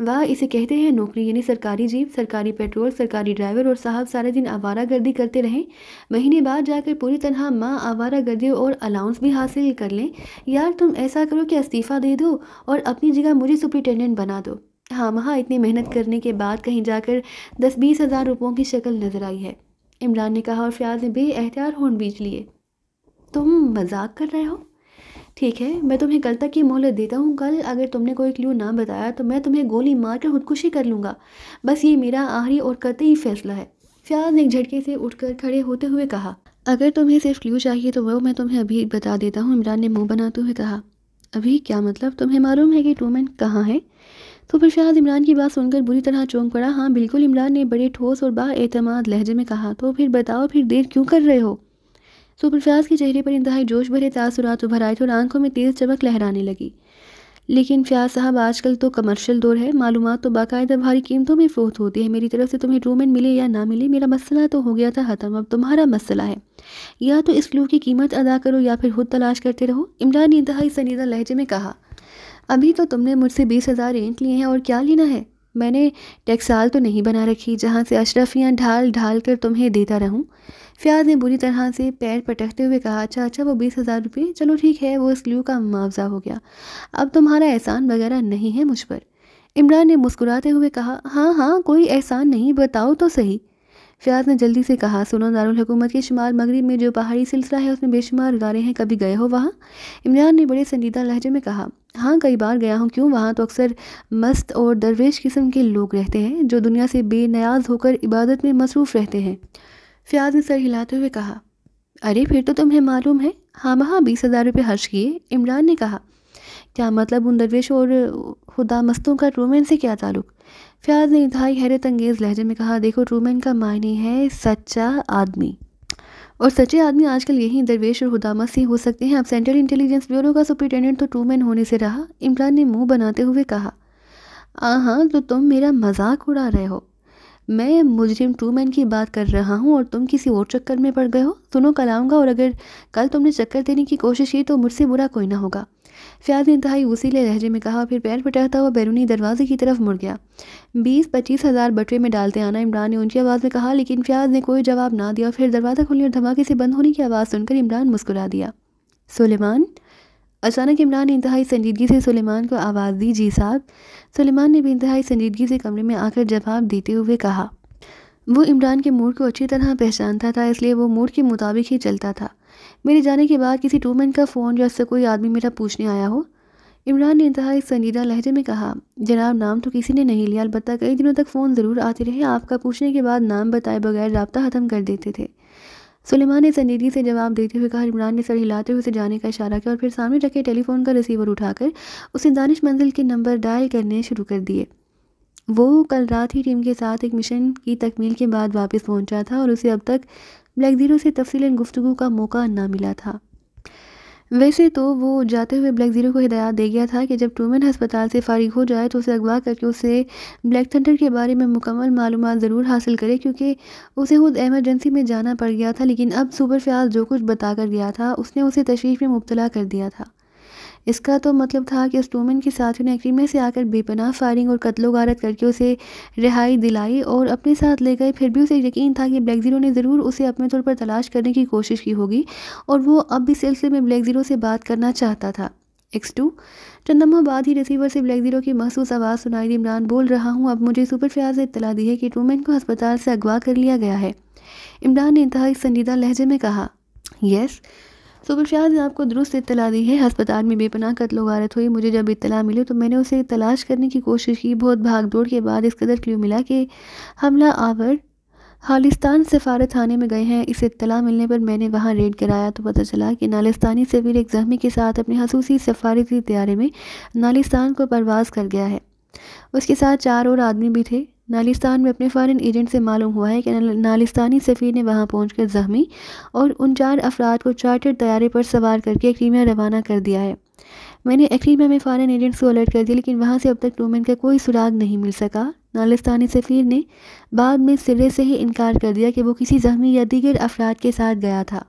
Speaker 1: वाह इसे कहते हैं नौकरी यानी सरकारी जीप सरकारी पेट्रोल सरकारी ड्राइवर और साहब सारे दिन आवारा गर्दी करते रहें महीने बाद जाकर पूरी तरह माँ आवारा गर्दी और अलाउंस भी हासिल कर लें यार तुम ऐसा करो कि इस्तीफ़ा दे दो और अपनी जगह मुझे सुप्रिटेंडेंट बना दो हाँ वहाँ इतनी मेहनत करने के बाद कहीं जाकर दस बीस हज़ार रुपयों की शक्ल नज़र आई है इमरान ने कहा और फयाज ने एहतियार होन बीच लिए तुम मजाक कर रहे हो ठीक है मैं तुम्हें कल तक ये मोहलत देता हूँ कल अगर तुमने कोई क्लू ना बताया तो मैं तुम्हें गोली मार कर खुदकुशी कर लूँगा बस ये मेरा आहरी और कतई फैसला है फयाज ने एक झटके से उठकर खड़े होते हुए कहा अगर तुम्हें सिर्फ क्लू चाहिए तो वो मैं तुम्हें अभी बता देता हूँ इमरान ने मुंह बनाते हुए कहा अभी क्या मतलब तुम्हें मालूम है कि टूमेन कहाँ है तो फिर शायद इमरान की बात सुनकर बुरी तरह चौंक पड़ा हाँ बिल्कुल इमरान ने बड़े ठोस और बातमाद लहजे में कहा तो फिर बताओ फिर देर क्यों कर रहे हो तो फ्याज़ के चेहरे पर इंतहाई जोश भरे तासुरात उभर आए थे और आंखों में तेज़ चमक लहराने लगी लेकिन फ्याज साहब आजकल तो कमर्शियल दौर है मालूम तो बाकायदा भारी कीमतों में फ़ोत होती है मेरी तरफ से तुम्हें रोमेंट मिले या ना मिले मेरा मसला तो हो गया था ख़त्म अब तुम्हारा मसला है या तो इस फ्लू की कीमत अदा करो या फिर खुद तलाश करते रहो इमरान ने इंतहाई सनीदा लहजे में कहा अभी तो तुमने मुझसे बीस हज़ार रेंट लिए हैं और क्या लेना है मैंने टैक्साल तो नहीं बना रखी जहाँ से अशरफियाँ ढाल ढाल कर तुम्हें देता रहूँ फ्याज ने बुरी तरह से पैर पटकते हुए कहा अच्छा अच्छा वो बीस हज़ार रुपये चलो ठीक है वो इस ल्यू का मुआवजा हो गया अब तुम्हारा एहसान वगैरह नहीं है मुझ पर इमरान ने मुस्कुराते हुए कहा हाँ हाँ कोई एहसान नहीं बताओ तो सही फयाज ने जल्दी से कहा सुनो दारकूमत के शुमार मगरब में जो पहाड़ी सिलसिला है उसमें बेशुमार गारे हैं कभी गए हो वहाँ इमरान ने बड़े संजीदा लहजे में कहा हाँ कई बार गया हूँ क्यों वहाँ तो अक्सर मस्त और दरवेश किस्म के लोग रहते हैं जो दुनिया से बेनयाज होकर इबादत में मसरूफ़ रहते हैं फयाज ने सर हिलाते हुए कहा अरे फिर तो तुम्हें मालूम है हाँ वहाँ बीस हज़ार रुपये हर्ज किए इमरान ने कहा क्या मतलब उन दरवेश और खुदा मस्तों का ट्रूमैन से क्या ताल्लुक फयाज ने इंतहाई हैरत अंगेज़ लहजे में कहा देखो ट्रूमैन का मायने है सच्चा आदमी और सच्चे आदमी आजकल यही दरवेश और हुदामस ही हो सकते हैं अब सेंट्रल इंटेलिजेंस ब्यूरो का सुप्रिटेंडेंट तो ट्रूमैन होने से रहा इमरान ने मुंह बनाते हुए कहा आ हाँ तो तुम मेरा मजाक उड़ा रहे हो मैं मुजरिम ट्रूमैन की बात कर रहा हूँ और तुम किसी और चक्कर में पड़ गए हो सुनो कल आऊँगा और अगर कल तुमने चक्कर देने की कोशिश की तो मुझसे बुरा कोई ना होगा फयाज ने इंतहाई उसीले लहजे में कहा फिर पैर टहता हुआ बैरूनी दरवाजे की तरफ मुड़ गया बीस पच्चीस हज़ार बटवे में डालते आना इमरान ने ऊंची आवाज़ में कहा लेकिन फयाज ने कोई जवाब ना दिया फिर दरवाज़ा खुलने और धमाके से बंद होने की आवाज़ सुनकर इमरान मुस्कुरा दिया सुलेमान अचानक इमरान ने इंतहाई संजीदगी से सुलेमान को आवाज़ दी जी साहब सुलेमान ने भी इंतहाई संजीदगी से कमरे में आकर जवाब देते हुए कहा वो इमरान के मूड को अच्छी तरह पहचानता था इसलिए वो मूड के मुताबिक ही चलता था मेरे जाने के बाद किसी टूमेंट का फ़ोन या उससे कोई आदमी मेरा पूछने आया हो इमरान ने इंतहाई संजीदा लहजे में कहा जनाब नाम तो किसी ने नहीं लिया अलबत्त कई दिनों तक फ़ोन ज़रूर आते रहे आपका पूछने के बाद नाम बताए बगैर रबता ख़त्म कर देते थे सुलेमान ने संजीदगी से जवाब देते हुए कहा इमरान ने सर हिलाते हुए उसे जाने का इशारा किया और फिर सामने रखे टेलीफोन का रिसीवर उठाकर उसे दानिश मंजिल के नंबर डायल करने शुरू कर दिए वो कल रात ही टीम के साथ एक मिशन की तकमील के बाद वापस पहुंचा था और उसे अब तक ब्लैक ज़ीरो से तफसीला गुफ्तु का मौका ना मिला था वैसे तो वो जाते हुए ब्लैक ज़ीरो को हिदायत दे गया था कि जब ट्रूमैन हस्पताल से फारिग हो जाए तो उसे अगवा करके उसे ब्लैक थंडर के बारे में मुकम्मल मालूम ज़रूर हासिल करे क्योंकि उसे खुद एमरजेंसी में जाना पड़ गया था लेकिन अब सुपरफ्याज जो कुछ बता कर गया था उसने उसे तशरीफ़ में मुबतला कर दिया था इसका तो मतलब था कि उस वूमेन के साथियों ने क्रीमे से आकर बेपनाह फायरिंग और कत्लो गारत करके उसे रिहाई दिलाई और अपने साथ ले गए फिर भी उसे यकीन था कि ब्लैक ज़ीरो ने ज़रूर उसे अपने तौर पर तलाश करने की कोशिश की होगी और वो अब भी सिलसिले में ब्लैक ज़ीरो से बात करना चाहता था एक्स टू चंद बाद ही रिसीवर से ब्लैक जीरो की महसूस आवाज़ सुनाई दी इमरान बोल रहा हूँ अब मुझे सुपर फ्याज ने इतला दी है कि वूमेन को अस्पताल से अगवा कर लिया गया है इमरान ने इंतहा संजीदा लहजे में कहा यस yes, सुबुल शाह ने आपको दुरुस्त इतला दी है अस्पताल में बेपनाह कत्ल गारत हुई मुझे जब इतला मिली तो मैंने उसे तलाश करने की कोशिश की बहुत भाग दौड़ के बाद इस कदर क्यों मिला कि हमला आवर खालिस्तान सफारत थाने में गए हैं इस इतला मिलने पर मैंने वहाँ रेड कराया तो पता चला कि नालिस्तानी सवीर एक जख्मी के साथ अपने खसूसी सफारती तैयारे में नालिस्तान को परवाज कर गया है उसके साथ चार और आदमी भी थे नालिस्तान में अपने फ़ारन एजेंट से मालूम हुआ है कि नालिस्तानी सफ़ीर ने वहाँ पहुँच कर जख्मी और उन चार अफराद को चार्टर्ड तैयारे पर सवार करके एक्रीमिया रवाना कर दिया है मैंने एक्रीमिया में फ़ारन एजेंट्स को अलर्ट कर दिया लेकिन वहाँ से अब तक टूमेंट का कोई सुराग नहीं मिल सका नालिस्तानी सफ़ीर ने बाद में सिरे से ही इनकार कर दिया कि वो किसी जख्मी या दीगर अफराद के साथ गया था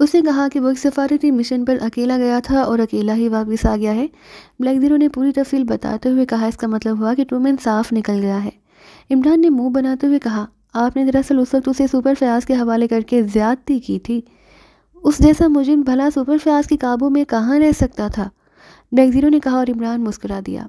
Speaker 1: उसने कहा कि वो एक सफारती मिशन पर अकेला गया था और अकेला ही वापस आ गया है ब्लैक जीरो ने पूरी तफसील बताते हुए कहा इसका मतलब हुआ कि टूमैन साफ निकल गया है इमरान ने मुंह बनाते हुए कहा आपने दरअसल उस वक्त उसे सुपर फयाज के हवाले करके ज्यादती की थी उस जैसा मुजिम भला सुपर फयाज के काबू में कहाँ रह सकता था ब्लैक जीरो ने कहा और इमरान मुस्कुरा दिया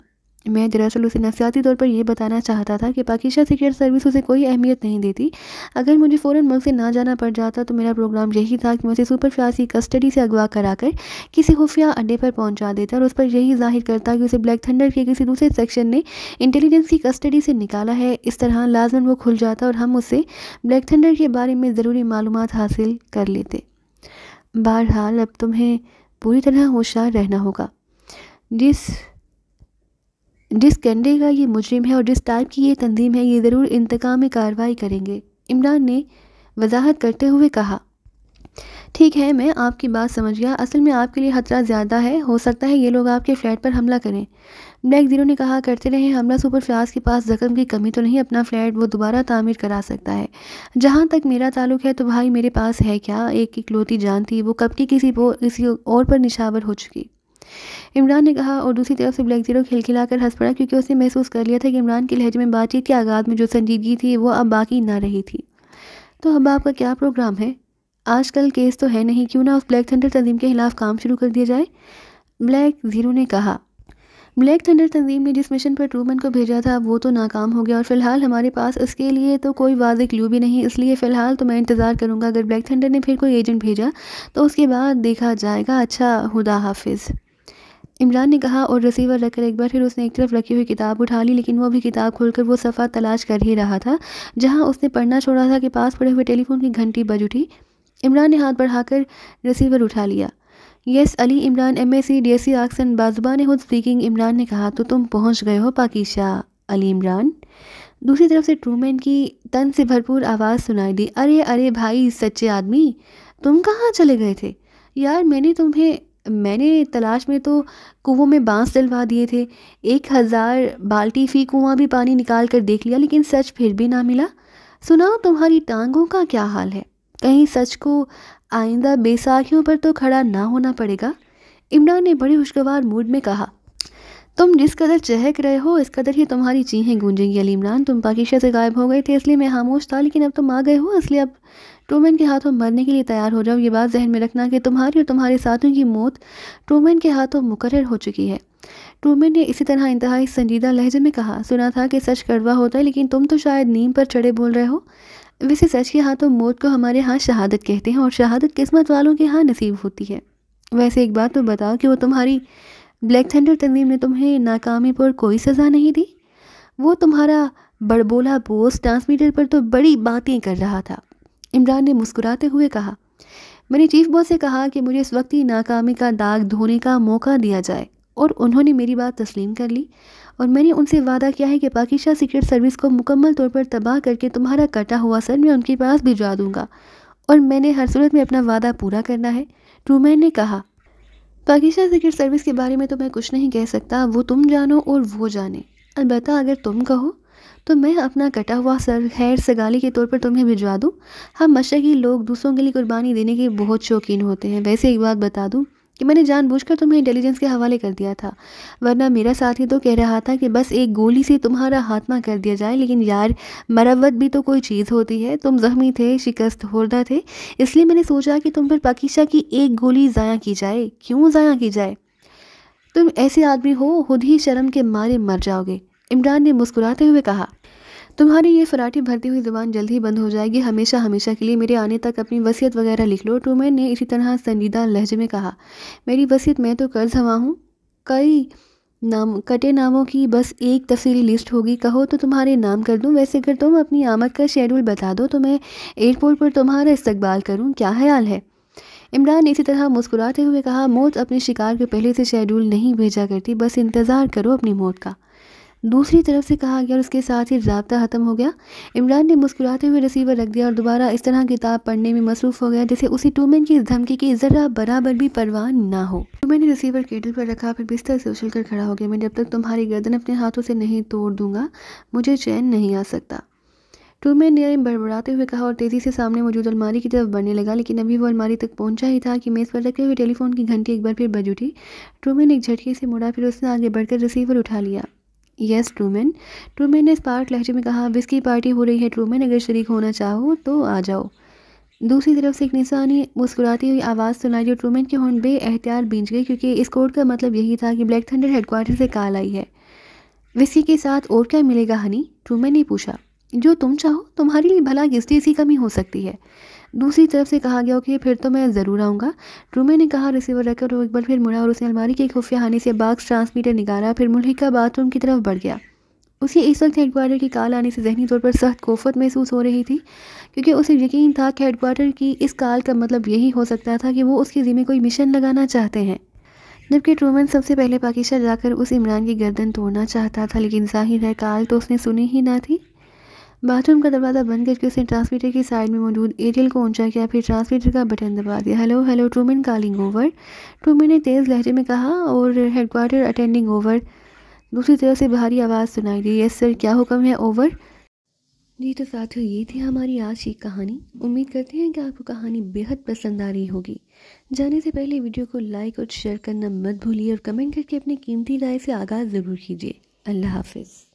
Speaker 1: मैं दरअसल उसे नफसियाती तौर पर यह बताना चाहता था कि पाकिस्तान सीक्रेट सर्विस उसे कोई अहमियत नहीं देती अगर मुझे फ़ौरन मुल्क से ना जाना पड़ जाता तो मेरा प्रोग्राम यही था कि मैं उसे सुपर की कस्टडी से अगवा कराकर किसी खुफिया अड्डे पर पहुंचा देता और उस पर यही जाहिर करता कि उसे ब्लैक थंडर के किसी दूसरे सेक्शन ने इंटेलिजेंस की कस्टडी से निकाला है इस तरह लाजमन वो खुल जाता और हम उसे ब्लैक थंडर के बारे में ज़रूरी मालूम हासिल कर लेते बहरहाल अब तुम्हें पूरी तरह होशियार रहना होगा जिस जिस कैंडे का ये मुजरिम है और जिस टाइप की ये तंजीम है ये ज़रूर इंतकाम कार्रवाई करेंगे इमरान ने वजाहत करते हुए कहा ठीक है मैं आपकी बात समझ गया असल में आपके लिए ख़तरा ज़्यादा है हो सकता है ये लोग आपके फ्लैट पर हमला करें ब्लैक जीरो ने कहा करते रहे हमला सुपर फ्लास के पास जख्म की कमी तो नहीं अपना फ्लैट वो दोबारा तामीर करा सकता है जहाँ तक मेरा ताल्लुक है तो भाई मेरे पास है क्या एक इकलौती जान थी वो कब की किसी किसी और पर निशावर हो चुकी इमरान ने कहा और दूसरी तरफ से ब्लैक जीरो खिलखिलाकर हंस पड़ा क्योंकि उसने महसूस कर लिया था कि इमरान के लहजे में बातचीत के आगात में जो संजीदगी थी वो अब बाकी ना रही थी तो अब आपका क्या प्रोग्राम है आजकल केस तो है नहीं क्यों ना उस ब्लैक थंडर तंजीम के खिलाफ काम शुरू कर दिया जाए ब्लैक ज़ीरो ने कहा ब्लैक थंडर तंजीम ने जिस मिशन पर ट्रूमन को भेजा था वो तो नाकाम हो गया और फिलहाल हमारे पास इसके लिए तो कोई वाज क्ल्यू भी नहीं इसलिए फ़िलहाल तो मैं इंतज़ार करूंगा अगर ब्लैक थंडर ने फिर कोई एजेंट भेजा तो उसके बाद देखा जाएगा अच्छा हुदा हाफिज़ इमरान ने कहा और रिसीवर रखकर एक बार फिर उसने एक तरफ रखी हुई किताब उठा ली लेकिन वो भी किताब खोलकर वो सफ़ा तलाश कर ही रहा था जहाँ उसने पढ़ना छोड़ा था कि पास पड़े हुए टेलीफोन की घंटी बज उठी इमरान ने हाथ बढ़ाकर रिसीवर उठा लिया yes Ali Imran M S C D S C Oxon बाजुबान खुद स्पीकिंग इमरान ने कहा तो तुम पहुँच गए हो पाकिशा अली इमरान दूसरी तरफ से ट्रूमैन की तन से भरपूर आवाज़ सुनाई दी अरे अरे भाई सच्चे आदमी तुम कहाँ चले गए थे यार मैंने तुम्हें मैंने तलाश में तो कुओं में बाँस डलवा दिए थे एक हज़ार बाल्टी फ़ी कुआँ भी पानी निकाल कर देख लिया लेकिन सच फिर भी ना मिला सुनाओ तुम्हारी टांगों का क्या हाल है कहीं सच को आइंदा बेसाखियों पर तो खड़ा ना होना पड़ेगा इमरान ने बड़े खुशगवार मूड में कहा तुम जिस कदर चहक रहे हो इस कदर ही तुम्हारी चीहें गूंजेंगी अली इमरान तुम पाकिशा से गायब हो गए थे इसलिए मैं खामोश था लेकिन अब तुम आ गए हो इसलिए अब ट्रूमैन के हाथों मरने के लिए तैयार हो जाओ ये बात जहन में रखना कि तुम्हारी और तुम्हारे साथियों की मौत ट्रूमैन के हाथों मुकर हो चुकी है ट्रूमैन ने इसी तरह इंतहाई संजीदा लहजे में कहा सुना था कि सच कड़वा होता है लेकिन तुम तो शायद नीम पर चढ़े बोल रहे हो वैसे सच के हाथों मौत को हमारे यहाँ शहादत कहते हैं और शहादत किस्मत वालों के यहाँ नसीब होती है वैसे एक बात तो बताओ कि वो तुम्हारी ब्लैक थंडर तंजीम ने तुम्हें नाकामी पर कोई सज़ा नहीं दी वो तुम्हारा बड़बोला बोस ट्रांसमीटर पर तो बड़ी बातें कर रहा था इमरान ने मुस्कुराते हुए कहा मैंने चीफ बॉस से कहा कि मुझे इस वक्त ही नाकामी का दाग धोने का मौका दिया जाए और उन्होंने मेरी बात तस्लीम कर ली और मैंने उनसे वादा किया है कि पाकिस्तान सीक्रेट सर्विस को मुकम्मल तौर पर तबाह करके तुम्हारा कटा हुआ सर मैं उनके पास भिजवा दूंगा और मैंने हर सूरत में अपना वादा पूरा करना है ट्रूमैन ने कहा पाकिस्तान सीक्रेट सर्विस के बारे में तो मैं कुछ नहीं कह सकता वो तुम जानो और वो जाने अलबत् अगर तुम कहो तो मैं अपना कटा हुआ सर खैर सगाली के तौर पर तुम्हें भिजवा दूँ हम मशरक़ी लोग दूसरों के लिए कुर्बानी देने के बहुत शौकीन होते हैं वैसे एक बात बता दूँ कि मैंने जानबूझकर तुम्हें इंटेलिजेंस के हवाले कर दिया था वरना मेरा साथी तो कह रहा था कि बस एक गोली से तुम्हारा हाथमा कर दिया जाए लेकिन यार मरवत भी तो कोई चीज़ होती है तुम जख्मी थे शिकस्त होर्दा थे इसलिए मैंने सोचा कि तुम पर पाकिशा की एक गोली ज़ाया की जाए क्यों ज़ाया की जाए तुम ऐसे आदमी हो खुद ही शर्म के मारे मर जाओगे इमरान ने मुस्कुराते हुए कहा तुम्हारी ये फराठी भरती हुई जबान जल्द ही बंद हो जाएगी हमेशा हमेशा के लिए मेरे आने तक अपनी वसीयत वगैरह लिख लो ट्रूमैन तो ने इसी तरह संजीदा लहजे में कहा मेरी वसीयत मैं तो कर्ज हवा हूँ कई नाम कटे नामों की बस एक तफसीली लिस्ट होगी कहो तो तुम्हारे नाम कर दूँ वैसे अगर तुम अपनी आमद का शेड्यूल बता दो तो मैं एयरपोर्ट पर तुम्हारा इस्तबाल करूँ क्या ख्याल है इमरान ने इसी तरह मुस्कुराते हुए कहा मौत अपने शिकार के पहले से शेड्यूल नहीं भेजा करती बस इंतज़ार करो अपनी मौत का दूसरी तरफ से कहा गया और उसके साथ ही रबता ख़त्म हो गया इमरान ने मुस्कुराते हुए रिसीवर रख दिया और दोबारा इस तरह किताब पढ़ने में मसरूफ़ हो गया जैसे उसी टूमैन की इस धमकी की ज़रा बराबर भी परवाह ना हो टूमेन ने रिसीवर केटल पर रखा फिर बिस्तर से उछल कर खड़ा हो गया मैं जब तक तुम्हारी गर्दन अपने हाथों से नहीं तोड़ दूंगा मुझे चैन नहीं आ सकता टूमैन ने बड़बड़ाते हुए कहा और तेज़ी से सामने मौजूद अलमारी की तरफ बढ़ने लगा लेकिन अभी वो अलमारी तक पहुंचा ही था कि मेज़ पर रखे हुए टेलीफोन की घंटी एक बार फिर बज उठी टूमेन एक झटके से मुड़ा फिर उसने आगे बढ़कर रिसीवर उठा लिया यस ट्रूमैन ट्रूमैन ने स्पार्क लहजे में कहा विस्की पार्टी हो रही है ट्रूमैन अगर शरीक होना चाहो तो आ जाओ दूसरी तरफ से एक निशानी मुस्कुराती हुई आवाज़ सुनाई जो ट्रूमैन के हॉर्न बे एहतियात बीज गई क्योंकि इस कोड का मतलब यही था कि ब्लैक थंडर हेडक्वार्टर से काल आई है विस्की के साथ और क्या मिलेगा हनी ट्रूमैन ने पूछा जो तुम चाहो तुम्हारे लिए भला किस इसी कमी हो सकती है दूसरी तरफ से कहा गया ओके फिर तो मैं ज़रूर आऊँगा ट्रूमे ने कहा रिसीवर रखकर वो एक बार फिर मुड़ा और उसने अलमारी के खुफिया हानि से बाक्स ट्रांसमीटर निकाला फिर मुल्हिका बाथरूम की तरफ बढ़ गया उसे इस वक्त हेडक्वार्टर की कॉल आने से जहनी तौर पर सख्त कोफत महसूस हो रही थी क्योंकि उसे यकीन था कि हेडक्वार्टर की इस कॉल का मतलब यही हो सकता था कि वो उसके ज़िम्मे कोई मिशन लगाना चाहते हैं जबकि ट्रूमन सबसे पहले पाकिस्तान जाकर उस इमरान की गर्दन तोड़ना चाहता था लेकिन जाहिर है काल तो उसने सुनी ही ना थी बाथरूम का दरवाज़ा बंद करके उसने ट्रांसमीटर की साइड में मौजूद एरियल को ऊंचा किया फिर ट्रांसमीटर का बटन दबा दिया hello hello Truman calling over Truman ने तेज़ लहजे में कहा और हेडकोार्टर अटेंडिंग ओवर दूसरी तरफ से बाहरी आवाज़ सुनाई दी यस सर क्या हुक्म है ओवर जी तो साथियों ये थी हमारी आज की कहानी उम्मीद करते हैं कि आपको कहानी बेहद पसंद आ रही होगी जाने से पहले वीडियो को लाइक और शेयर करना मत भूलिए और कमेंट करके अपने कीमती राय से आगाज़ ज़रूर कीजिए अल्लाह हाफिज़